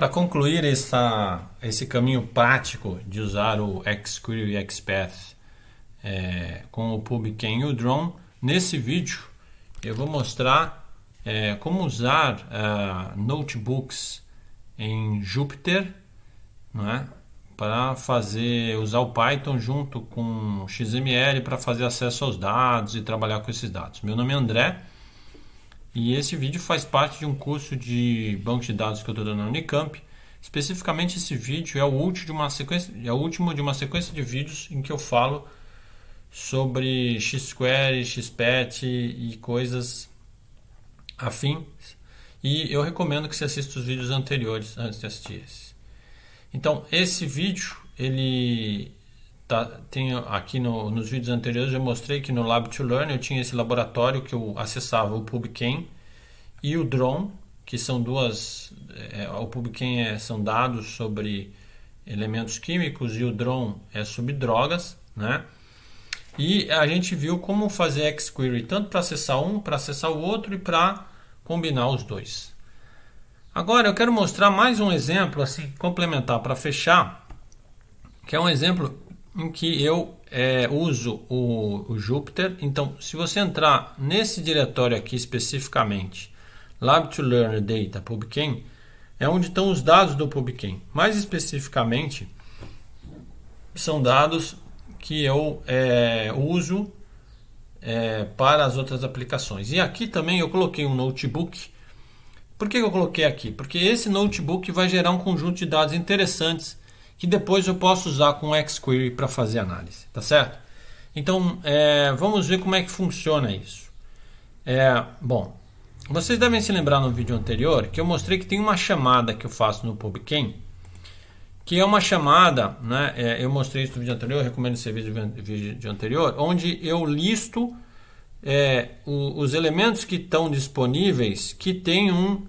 Para concluir essa, esse caminho prático de usar o XQuery e XPath é, com o PubChem e o Drone, nesse vídeo eu vou mostrar é, como usar é, notebooks em Jupyter né, para fazer usar o Python junto com XML para fazer acesso aos dados e trabalhar com esses dados. Meu nome é André. E esse vídeo faz parte de um curso de banco de dados que eu estou dando na Unicamp. Especificamente esse vídeo é o último de uma sequência, é o último de uma sequência de vídeos em que eu falo sobre Xquery, Xpet e coisas afins. E eu recomendo que você assista os vídeos anteriores antes de assistir esse. Então, esse vídeo ele Tá, tenho, aqui no, nos vídeos anteriores eu mostrei que no Lab to Learn eu tinha esse laboratório que eu acessava o PubChem e o drone que são duas. É, o PubChem é, são dados sobre elementos químicos e o drone é sobre drogas, né? E a gente viu como fazer XQuery tanto para acessar um, para acessar o outro e para combinar os dois. Agora eu quero mostrar mais um exemplo, assim, complementar para fechar, que é um exemplo em que eu é, uso o, o Jupyter. Então, se você entrar nesse diretório aqui especificamente, Lab to Learn Data PubChem, é onde estão os dados do PubChem. Mais especificamente, são dados que eu é, uso é, para as outras aplicações. E aqui também eu coloquei um notebook. Por que eu coloquei aqui? Porque esse notebook vai gerar um conjunto de dados interessantes que depois eu posso usar com o XQuery para fazer análise, tá certo? Então, é, vamos ver como é que funciona isso. É, bom, vocês devem se lembrar no vídeo anterior que eu mostrei que tem uma chamada que eu faço no PubChem, que é uma chamada, né, é, eu mostrei isso no vídeo anterior, recomendo esse vídeo, vídeo anterior, onde eu listo é, o, os elementos que estão disponíveis que tem um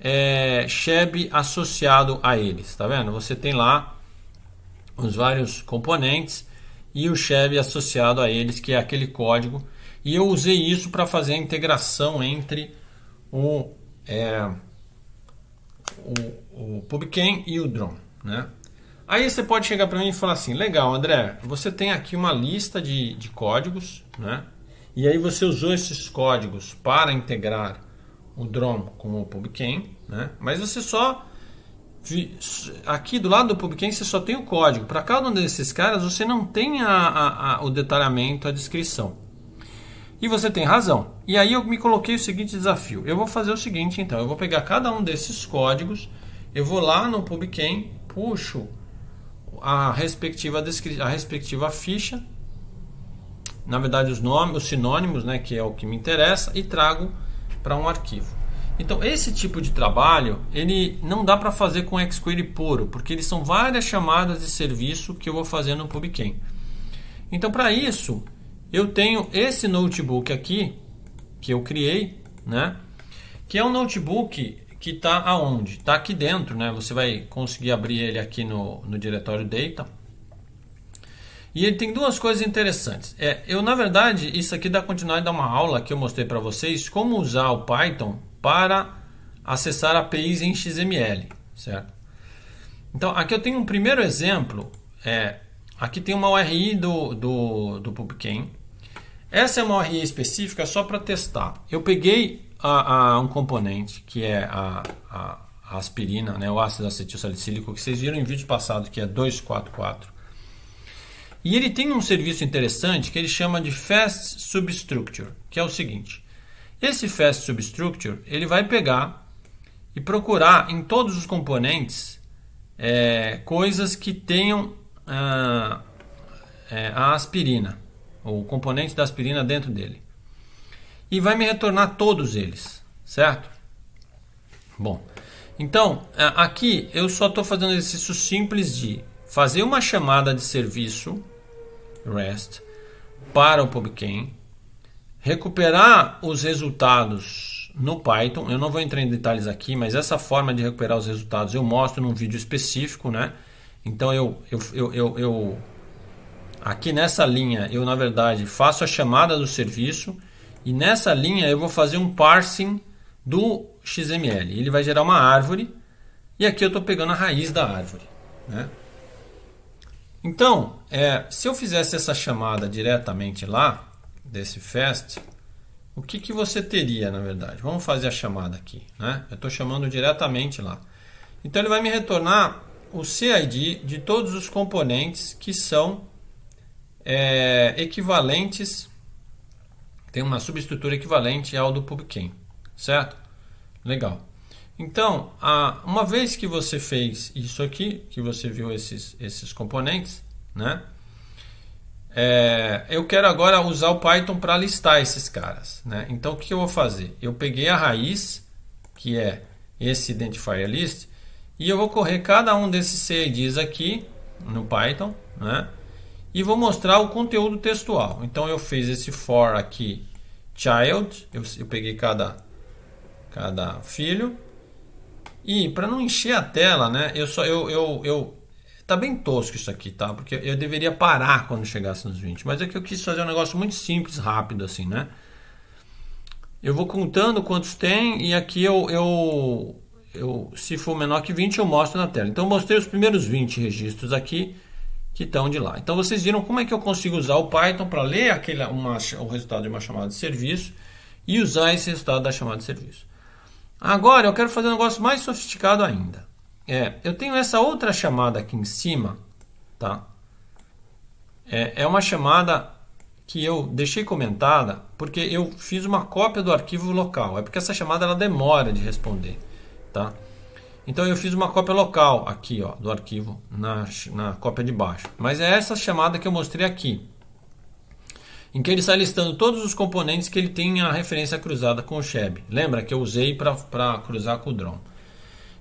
é, Sheb associado a eles, tá vendo? Você tem lá os vários componentes e o Chevy associado a eles, que é aquele código. E eu usei isso para fazer a integração entre o, é, o, o PubChem e o Drone. Né? Aí você pode chegar para mim e falar assim, legal, André, você tem aqui uma lista de, de códigos, né? E aí você usou esses códigos para integrar o drone com o PubChem, né? Mas você só aqui do lado do PubChem você só tem o código. Para cada um desses caras você não tem a, a, a, o detalhamento, a descrição. E você tem razão. E aí eu me coloquei o seguinte desafio. Eu vou fazer o seguinte então. Eu vou pegar cada um desses códigos, eu vou lá no PubChem, puxo a respectiva, a respectiva ficha, na verdade os nomes, os sinônimos, né, que é o que me interessa, e trago para um arquivo. Então, esse tipo de trabalho, ele não dá para fazer com XQuery puro, porque eles são várias chamadas de serviço que eu vou fazer no PubChem. Então, para isso, eu tenho esse notebook aqui, que eu criei, né? Que é um notebook que está aonde? Está aqui dentro, né? Você vai conseguir abrir ele aqui no, no diretório data. E ele tem duas coisas interessantes. É, eu na verdade isso aqui dá continuidade a uma aula que eu mostrei para vocês como usar o Python para acessar APIs em XML, certo? Então, aqui eu tenho um primeiro exemplo. É, aqui tem uma URI do, do, do PubChem. Essa é uma URI específica só para testar. Eu peguei a, a, um componente que é a, a, a aspirina, né, o ácido acetil salicílico, que vocês viram em vídeo passado, que é 244. E ele tem um serviço interessante que ele chama de Fast Substructure, que é o seguinte: esse fast substructure ele vai pegar e procurar em todos os componentes é, coisas que tenham a, ah, é, a aspirina, ou componente da aspirina dentro dele. E vai me retornar todos eles, certo? Bom, então é, aqui eu só estou fazendo um exercício simples de fazer uma chamada de serviço REST para o PubChem Recuperar os resultados no Python, eu não vou entrar em detalhes aqui, mas essa forma de recuperar os resultados eu mostro num vídeo específico, né? Então eu, eu, eu, eu, eu aqui nessa linha eu na verdade faço a chamada do serviço e nessa linha eu vou fazer um parsing do XML. Ele vai gerar uma árvore e aqui eu estou pegando a raiz da árvore. Né? Então, é, se eu fizesse essa chamada diretamente lá, desse fast, o que, que você teria na verdade? Vamos fazer a chamada aqui, né? Eu estou chamando diretamente lá. Então ele vai me retornar o CID de todos os componentes que são é, equivalentes, tem uma subestrutura equivalente ao do PubChem, certo? Legal. Então, a, uma vez que você fez isso aqui, que você viu esses, esses componentes, né? é, eu quero agora usar o Python para listar esses caras. Né? Então o que eu vou fazer? Eu peguei a raiz, que é esse identifier list, e eu vou correr cada um desses CIDs aqui no Python, né? E vou mostrar o conteúdo textual. Então eu fiz esse for aqui child, eu, eu peguei cada cada filho. E para não encher a tela, né? Eu só eu, eu, eu Tá bem tosco isso aqui, tá? Porque eu deveria parar quando chegasse nos 20. Mas é que eu quis fazer um negócio muito simples, rápido, assim, né? Eu vou contando quantos tem e aqui eu, eu, eu se for menor que 20, eu mostro na tela. Então, eu mostrei os primeiros 20 registros aqui que estão de lá. Então, vocês viram como é que eu consigo usar o Python para ler aquele, uma, o resultado de uma chamada de serviço e usar esse resultado da chamada de serviço. Agora, eu quero fazer um negócio mais sofisticado ainda. É, eu tenho essa outra chamada aqui em cima, tá? É, é uma chamada que eu deixei comentada porque eu fiz uma cópia do arquivo local. É porque essa chamada ela demora de responder, tá? Então eu fiz uma cópia local aqui, ó, do arquivo na, na cópia de baixo. Mas é essa chamada que eu mostrei aqui, em que ele está listando todos os componentes que ele tem a referência cruzada com o Sheb. Lembra que eu usei para cruzar com o drone.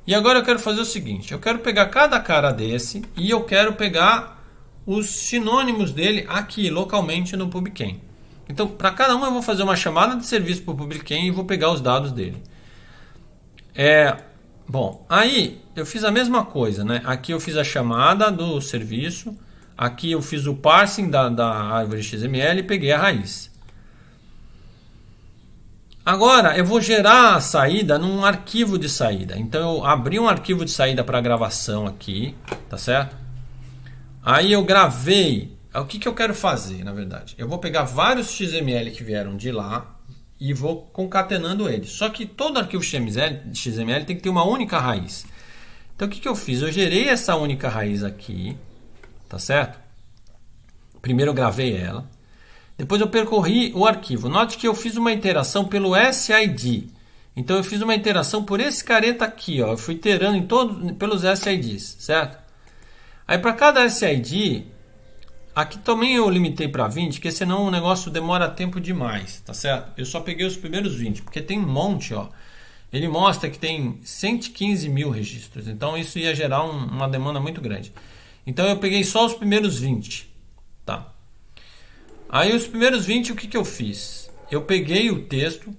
E agora eu quero fazer o seguinte: eu quero pegar cada cara desse e eu quero pegar os sinônimos dele aqui localmente no PubChem. Então, para cada um eu vou fazer uma chamada de serviço para o PubChem e vou pegar os dados dele. É, bom, aí eu fiz a mesma coisa, né? Aqui eu fiz a chamada do serviço, aqui eu fiz o parsing da, da árvore XML e peguei a raiz. Agora eu vou gerar a saída num arquivo de saída. Então eu abri um arquivo de saída para gravação aqui, tá certo? Aí eu gravei. O que, que eu quero fazer, na verdade? Eu vou pegar vários XML que vieram de lá e vou concatenando eles. Só que todo arquivo XML, XML tem que ter uma única raiz. Então o que, que eu fiz? Eu gerei essa única raiz aqui, tá certo? Primeiro eu gravei ela. Depois eu percorri o arquivo. Note que eu fiz uma interação pelo SID. Então eu fiz uma interação por esse careta aqui, ó. Eu fui iterando em todos pelos SIDs, certo? Aí para cada SID, aqui também eu limitei para 20, porque senão o negócio demora tempo demais, tá certo? Eu só peguei os primeiros 20, porque tem um monte, ó. Ele mostra que tem 115 mil registros, então isso ia gerar um, uma demanda muito grande. Então eu peguei só os primeiros 20, tá? Aí os primeiros 20, o que, que eu fiz? Eu peguei o texto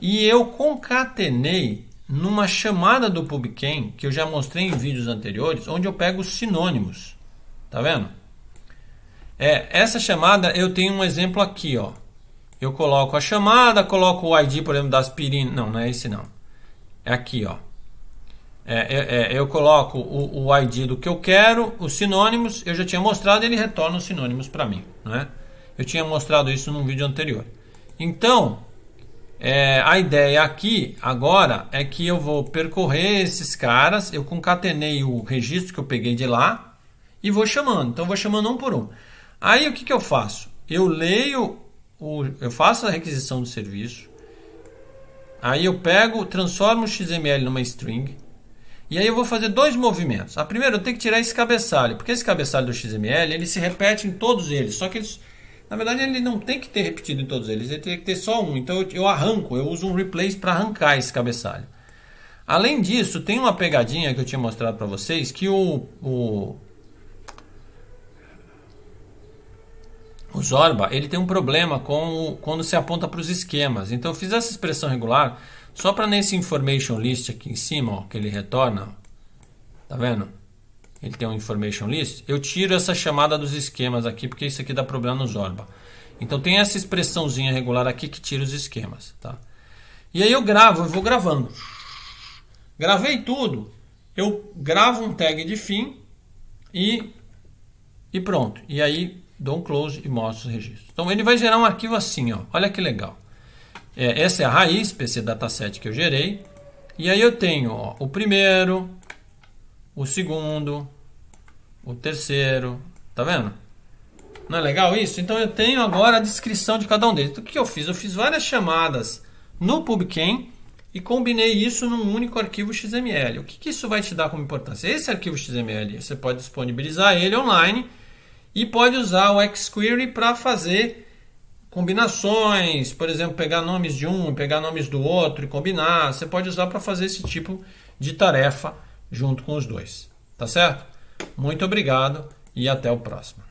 e eu concatenei numa chamada do PubChem que eu já mostrei em vídeos anteriores, onde eu pego os sinônimos. Tá vendo? É, essa chamada eu tenho um exemplo aqui, ó. Eu coloco a chamada, coloco o ID, por exemplo, da aspirina. Não, não é esse não. É aqui, ó. É, é, é, eu coloco o, o ID do que eu quero, os sinônimos, eu já tinha mostrado, ele retorna os sinônimos para mim, né? Eu tinha mostrado isso num vídeo anterior. Então, é, a ideia aqui agora é que eu vou percorrer esses caras, eu concatenei o registro que eu peguei de lá e vou chamando. Então, vou chamando um por um. Aí, o que, que eu faço? Eu leio, o, eu faço a requisição do serviço, aí eu pego, transformo o XML numa string, e aí eu vou fazer dois movimentos. A primeira, eu tenho que tirar esse cabeçalho, porque esse cabeçalho do XML, ele se repete em todos eles, só que eles na verdade, ele não tem que ter repetido em todos eles, ele tem que ter só um. Então eu, arranco, eu uso um replace para arrancar esse cabeçalho. Além disso, tem uma pegadinha que eu tinha mostrado para vocês que o, o, o Zorba ele tem um problema com o, quando se aponta para os esquemas. Então eu fiz essa expressão regular só para nesse information list aqui em cima ó, que ele retorna, tá vendo? ele tem um information list, eu tiro essa chamada dos esquemas aqui, porque isso aqui dá problema no Zorba. Então tem essa expressãozinha regular aqui que tira os esquemas, tá? E aí eu gravo, eu vou gravando. Gravei tudo, eu gravo um tag de fim e, e pronto. E aí dou um close e mostro os registros. Então ele vai gerar um arquivo assim, ó. olha que legal. É, essa é a raiz, PC Dataset que eu gerei. E aí eu tenho ó, o primeiro, o segundo, o terceiro. Tá vendo? Não é legal isso? Então eu tenho agora a descrição de cada um deles. Então, o que eu fiz? Eu fiz várias chamadas no PubChem e combinei isso num único arquivo XML. O que, que isso vai te dar como importância? Esse arquivo XML, você pode disponibilizar ele online e pode usar o XQuery para fazer combinações, por exemplo, pegar nomes de um, pegar nomes do outro e combinar. Você pode usar para fazer esse tipo de tarefa junto com os dois. Tá certo? Muito obrigado e até o próximo.